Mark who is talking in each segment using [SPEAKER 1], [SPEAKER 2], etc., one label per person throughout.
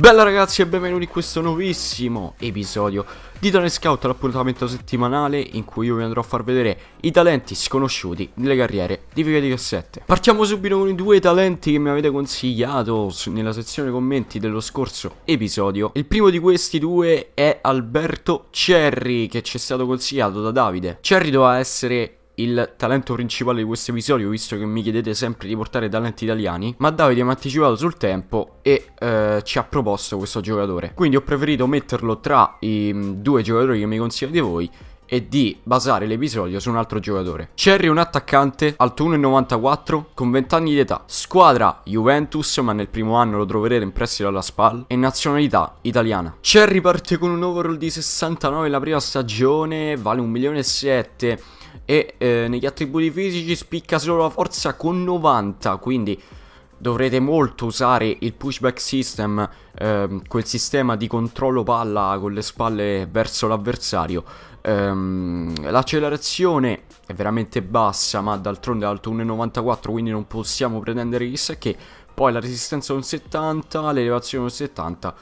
[SPEAKER 1] Bella ragazzi e benvenuti in questo nuovissimo episodio di Tone Scout l'appuntamento settimanale in cui io vi andrò a far vedere i talenti sconosciuti nelle carriere di Figa di Cassette. Partiamo subito con i due talenti che mi avete consigliato nella sezione commenti dello scorso episodio. Il primo di questi due è Alberto Cerri che ci è stato consigliato da Davide. Cerri doveva essere il talento principale di questo episodio, visto che mi chiedete sempre di portare talenti italiani, ma Davide mi ha anticipato sul tempo e eh, ci ha proposto questo giocatore. Quindi ho preferito metterlo tra i mm, due giocatori che mi consigliate voi e di basare l'episodio su un altro giocatore. Cherry è un attaccante alto 1,94 con 20 anni di età, squadra Juventus ma nel primo anno lo troverete in prestito alla SPAL e nazionalità italiana. Cherry parte con un overall di 69 nella prima stagione, vale 1.700.000 e eh, negli attributi fisici spicca solo la forza con 90, quindi dovrete molto usare il pushback system, ehm, quel sistema di controllo palla con le spalle verso l'avversario. Ehm, l'accelerazione è veramente bassa, ma d'altronde è alto 1,94, quindi non possiamo pretendere chissà che. Poi la resistenza è un 70, l'elevazione è un 70.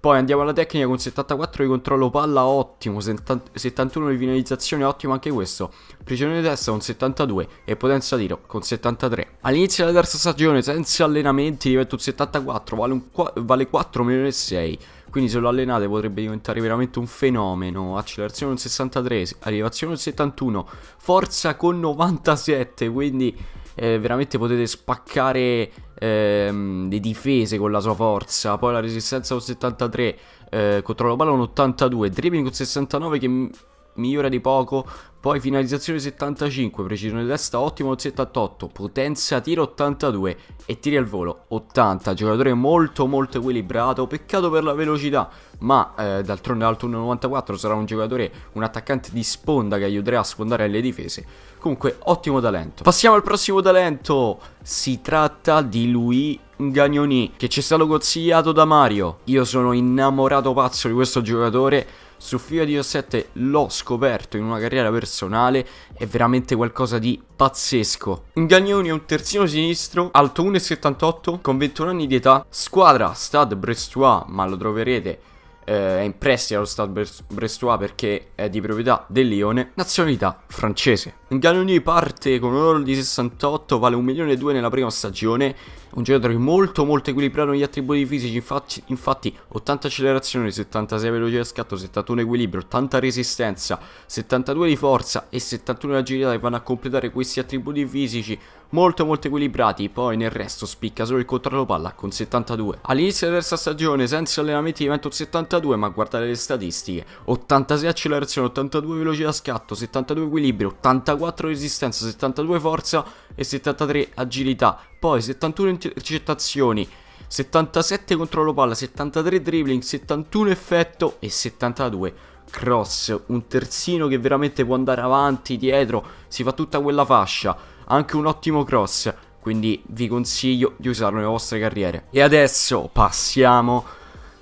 [SPEAKER 1] Poi andiamo alla tecnica con 74 di controllo palla ottimo, 71 di finalizzazione ottimo anche questo, prigione di testa con 72 e potenza tiro con 73. All'inizio della terza stagione senza allenamenti diventa un 74, vale, un, vale 4 milioni e 6, quindi se lo allenate potrebbe diventare veramente un fenomeno. Accelerazione con 63, arrivazione con 71, forza con 97, quindi eh, veramente potete spaccare ehm, le difese con la sua forza, poi la resistenza con 73, eh, controllo palla con 82, dribbling con 69 che migliora di poco, poi finalizzazione 75, precisione testa ottimo 78, potenza tiro 82 e tiri al volo 80, giocatore molto molto equilibrato, peccato per la velocità, ma eh, d'altronde alto 1,94 sarà un giocatore, un attaccante di sponda che aiuterà a sfondare le difese, comunque ottimo talento. Passiamo al prossimo talento, si tratta di lui. Gagnoni che ci è stato consigliato da Mario. Io sono innamorato pazzo di questo giocatore su FIFA 17 l'ho scoperto in una carriera personale, è veramente qualcosa di pazzesco. Gagnoni è un terzino sinistro, alto 1,78, con 21 anni di età, squadra Stade Brestois, ma lo troverete eh, è in prestito allo Stade Brestois perché è di proprietà del Lione, nazionalità francese. In Galoni parte con un oro di 68, vale 1 milione e 2 nella prima stagione, un giocatore molto molto equilibrato negli attributi fisici, infatti, infatti 80 accelerazione, 76 velocità di scatto, 71 equilibrio, 80 resistenza, 72 di forza e 71 di agilità che vanno a completare questi attributi fisici molto molto equilibrati, poi nel resto spicca solo il controllo palla con 72. All'inizio della terza stagione senza allenamenti diventa un 72, ma guardate le statistiche, 86 accelerazione, 82 velocità scatto, 72 equilibrio, 84 resistenza, 72 forza e 73 agilità, poi 71 intercettazioni. 77 controllo palla, 73 dribbling, 71 effetto e 72 cross, un terzino che veramente può andare avanti, dietro, si fa tutta quella fascia anche un ottimo cross, quindi vi consiglio di usarlo nelle vostre carriere. E adesso passiamo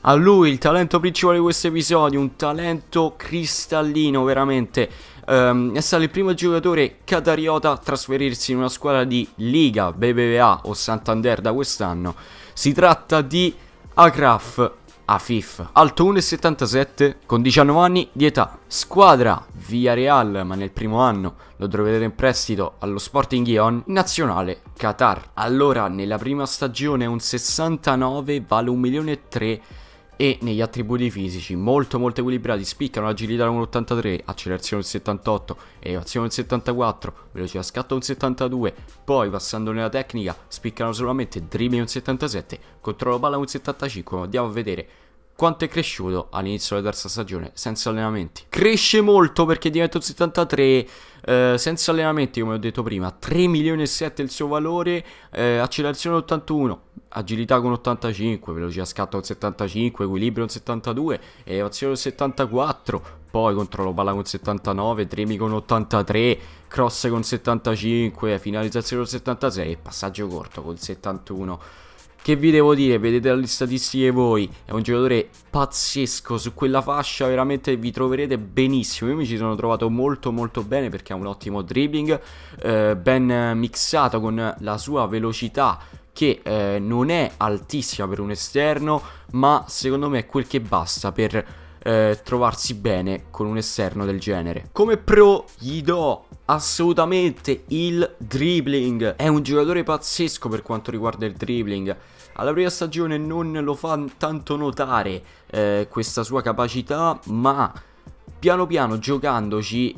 [SPEAKER 1] a lui, il talento principale di questo episodio, un talento cristallino veramente. Um, è stato il primo giocatore catariota a trasferirsi in una squadra di Liga, BBVA o Santander da quest'anno. Si tratta di Akraf Afif, alto 1,77 con 19 anni di età, squadra via Real ma nel primo anno lo troverete in prestito allo Sporting Ion nazionale Qatar. Allora nella prima stagione un 69 vale 1.300.000 e negli attributi fisici molto molto equilibrati spiccano agilità con 83 accelerazione con 78 elevazione con 74 velocità scatto con 72 poi passando nella tecnica spiccano solamente dribbling con 77 controllo palla con 75 andiamo a vedere quanto è cresciuto all'inizio della terza stagione senza allenamenti. Cresce molto perché diventa un 73 eh, senza allenamenti, come ho detto prima, 3 milioni e 7 il suo valore, eh, accelerazione 81, agilità con 85, velocità scatto con 75, equilibrio con 72, elevazione con 74, poi controllo palla con 79, tremi con 83, cross con 75, finalizzazione con 76 e passaggio corto con 71. Che vi devo dire, vedete dalle statistiche voi, è un giocatore pazzesco, su quella fascia veramente vi troverete benissimo, io mi ci sono trovato molto molto bene perché ha un ottimo dribbling, eh, ben mixato con la sua velocità, che eh, non è altissima per un esterno, ma secondo me è quel che basta per eh, trovarsi bene con un esterno del genere. Come pro gli do assolutamente il dribbling. È un giocatore pazzesco per quanto riguarda il dribbling. Alla prima stagione non lo fa tanto notare eh, questa sua capacità, ma piano piano giocandoci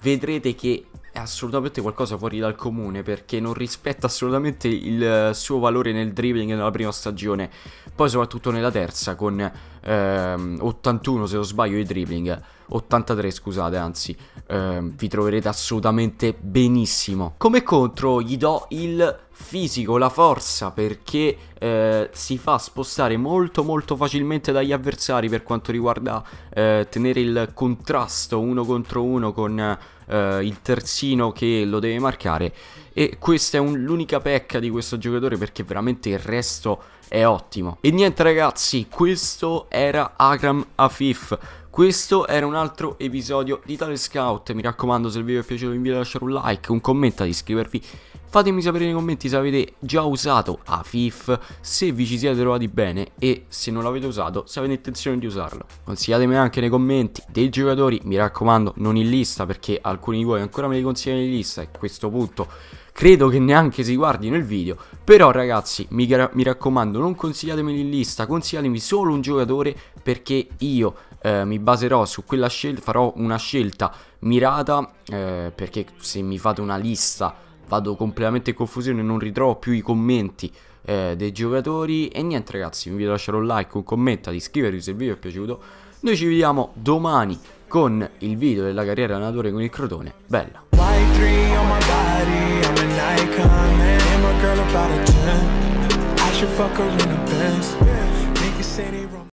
[SPEAKER 1] vedrete che è assolutamente qualcosa fuori dal comune perché non rispetta assolutamente il eh, suo valore nel dribbling nella prima stagione, poi soprattutto nella terza con ehm, 81 se non sbaglio di dribbling, 83 scusate anzi, ehm, vi troverete assolutamente benissimo. Come contro gli do il fisico, la forza, perché eh, si fa spostare molto molto facilmente dagli avversari per quanto riguarda eh, tenere il contrasto uno contro uno con eh, il terzino che lo deve marcare e questa è l'unica pecca di questo giocatore perché veramente il resto è ottimo. E niente ragazzi, questo era Akram Afif questo era un altro episodio di Tale Scout, mi raccomando se il video vi è piaciuto vi invito a lasciare un like, un commento, ad iscrivervi, fatemi sapere nei commenti se avete già usato AFIF, se vi ci siete trovati bene e se non l'avete usato, se avete intenzione di usarlo. Consigliatemi anche nei commenti dei giocatori, mi raccomando non in lista perché alcuni di voi ancora me li consigliano in lista e a questo punto credo che neanche si guardino il video. Però ragazzi, mi, mi raccomando, non consigliatemi in lista, consigliatemi solo un giocatore perché io eh, mi baserò su quella scelta, farò una scelta mirata eh, perché se mi fate una lista vado completamente in confusione, e non ritrovo più i commenti eh, dei giocatori e niente ragazzi, vi lascerò un like, un commento, iscrivervi se il video vi è piaciuto. Noi ci vediamo domani con il video della carriera allenatore con il Crotone. Bella! should fuck her in the best. Niggas say they